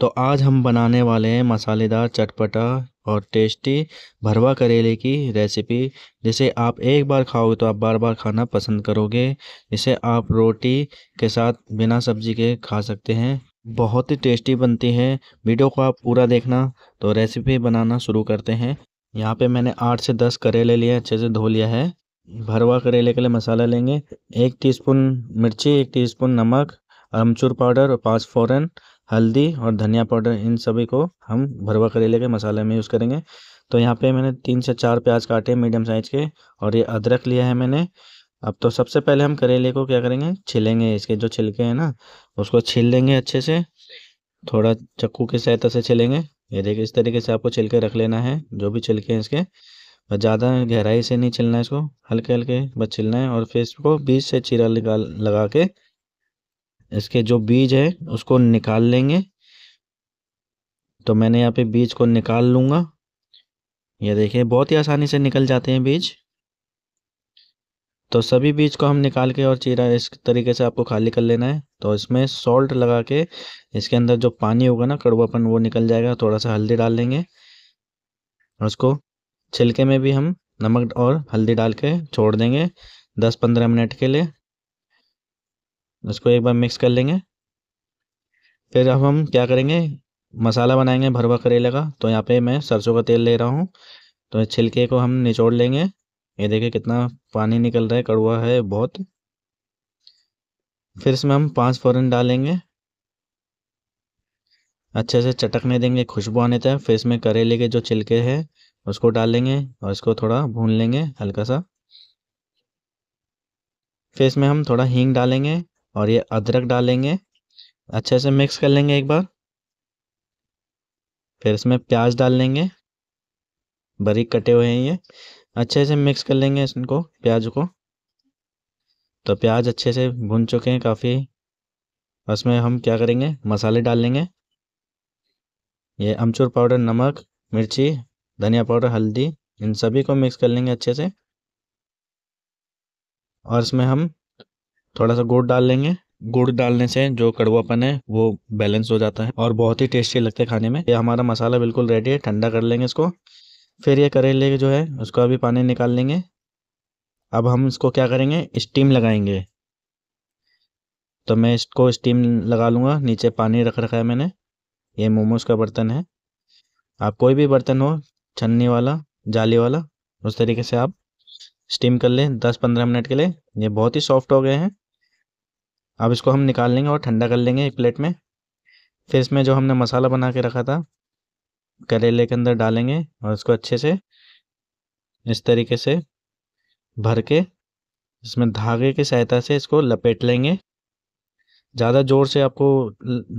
तो आज हम बनाने वाले हैं मसालेदार चटपटा और टेस्टी भरवा करेले की रेसिपी जिसे आप एक बार खाओगे तो आप बार बार खाना पसंद करोगे इसे आप रोटी के साथ बिना सब्जी के खा सकते हैं बहुत ही टेस्टी बनती है वीडियो को आप पूरा देखना तो रेसिपी बनाना शुरू करते हैं यहाँ पे मैंने आठ से दस करेले लिए अच्छे से धो लिया है भरवा करेले के लिए मसाला लेंगे एक टीस्पून मिर्ची एक टीस्पून नमक अमचूर पाउडर और पाँच फ़ौरन हल्दी और धनिया पाउडर इन सभी को हम भरवा करेले के मसाले में यूज़ करेंगे तो यहाँ पे मैंने तीन से चार प्याज काटे मीडियम साइज़ के और ये अदरक लिया है मैंने अब तो सबसे पहले हम करेले को क्या करेंगे छिलेंगे इसके जो छिलके हैं ना उसको छिल लेंगे अच्छे से थोड़ा चक्कू की सहायता से छिलेंगे ये देखिए इस तरीके से आपको छिलके रख लेना है जो भी छिलके हैं इसके बस ज़्यादा गहराई से नहीं छिलना है इसको हल्के हल्के बस छिलना है और फिर इसको बीच से चीरा निकाल लगा के इसके जो बीज है उसको निकाल लेंगे तो मैंने यहाँ पे बीज को निकाल लूँगा ये देखिए बहुत ही आसानी से निकल जाते हैं बीज तो सभी बीज को हम निकाल के और चीरा इस तरीके से आपको खाली कर लेना है तो इसमें सॉल्ट लगा के इसके अंदर जो पानी होगा ना कड़वापन वो निकल जाएगा थोड़ा सा हल्दी डाल लेंगे और उसको छिलके में भी हम नमक और हल्दी डाल के छोड़ देंगे दस पंद्रह मिनट के लिए उसको एक बार मिक्स कर लेंगे फिर अब हम क्या करेंगे मसाला बनाएंगे भरवा करेले का तो यहाँ पे मैं सरसों का तेल ले रहा हूँ तो छिलके को हम निचोड़ लेंगे ये देखिए कितना पानी निकल रहा है कड़वा है बहुत फिर इसमें हम पाँच फ़ौरन डालेंगे अच्छे से चटकने देंगे खुशबू आने तक फिर इसमें करेले के जो छिलके हैं उसको डाल लेंगे और इसको थोड़ा भून लेंगे हल्का सा फिर इसमें हम थोड़ा हींग डालेंगे और ये अदरक डालेंगे अच्छे से मिक्स कर लेंगे एक बार फिर इसमें प्याज डाल लेंगे बारीक कटे हुए हैं ये अच्छे से मिक्स कर लेंगे इसको प्याज को तो प्याज अच्छे से भुन चुके हैं काफ़ी उसमें हम क्या करेंगे मसाले डाल लेंगे ये अमचूर पाउडर नमक मिर्ची धनिया पाउडर हल्दी इन सभी को मिक्स कर लेंगे अच्छे से और इसमें हम थोड़ा सा गुड़ डाल लेंगे गुड़ डालने से जो कड़वापन है वो बैलेंस हो जाता है और बहुत ही टेस्टी लगता है खाने में ये हमारा मसाला बिल्कुल रेडी है ठंडा कर लेंगे इसको फिर ये करेले जो है उसका भी पानी निकाल लेंगे अब हम इसको क्या करेंगे स्टीम लगाएंगे तो मैं इसको स्टीम लगा लूँगा नीचे पानी रख रखा है मैंने ये मोमोज का बर्तन है आप कोई भी बर्तन हो छन्नी वाला जाली वाला उस तरीके से आप स्टीम कर लें दस पंद्रह मिनट के लिए ये बहुत ही सॉफ्ट हो गए हैं अब इसको हम निकाल लेंगे और ठंडा कर लेंगे एक प्लेट में फिर इसमें जो हमने मसाला बना के रखा था करेले के अंदर डालेंगे और इसको अच्छे से इस तरीके से भर के इसमें धागे की सहायता से इसको लपेट लेंगे ज़्यादा ज़ोर से आपको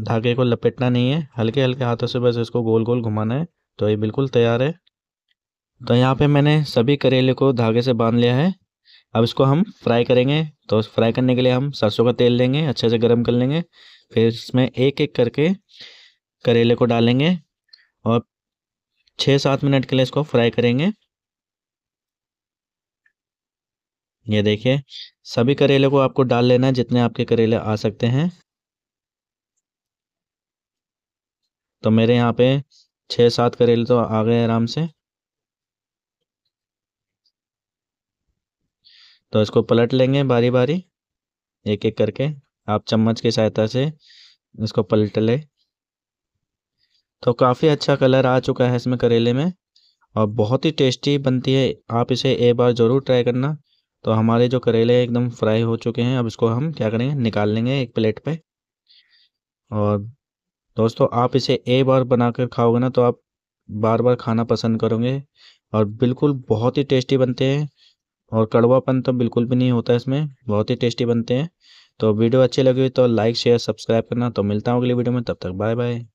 धागे को लपेटना नहीं है हल्के हल्के हाथों से बस इसको गोल गोल घुमाना है तो ये बिल्कुल तैयार है तो यहाँ पे मैंने सभी करेले को धागे से बांध लिया है अब इसको हम फ्राई करेंगे तो फ्राई करने के लिए हम सरसों का तेल लेंगे अच्छे से गर्म कर लेंगे फिर इसमें एक एक करके करेले को डालेंगे और छः सात मिनट के लिए इसको फ्राई करेंगे ये देखिए सभी करेले को आपको डाल लेना है जितने आपके करेले आ सकते हैं तो मेरे यहाँ पे छः सात करेले तो आ गए आराम से तो इसको पलट लेंगे बारी बारी एक एक करके आप चम्मच की सहायता से इसको पलट ले तो काफ़ी अच्छा कलर आ चुका है इसमें करेले में और बहुत ही टेस्टी बनती है आप इसे एक बार ज़रूर ट्राई करना तो हमारे जो करेले एकदम फ्राई हो चुके हैं अब इसको हम क्या करेंगे निकाल लेंगे एक प्लेट पे और दोस्तों आप इसे एक बार बनाकर खाओगे ना तो आप बार बार खाना पसंद करोगे और बिल्कुल बहुत ही टेस्टी बनते हैं और कड़वापन तो बिल्कुल भी नहीं होता इसमें बहुत ही टेस्टी बनते हैं तो वीडियो अच्छी लगी हुई तो लाइक शेयर सब्सक्राइब करना तो मिलता हूँ अगली वीडियो में तब तक बाय बाय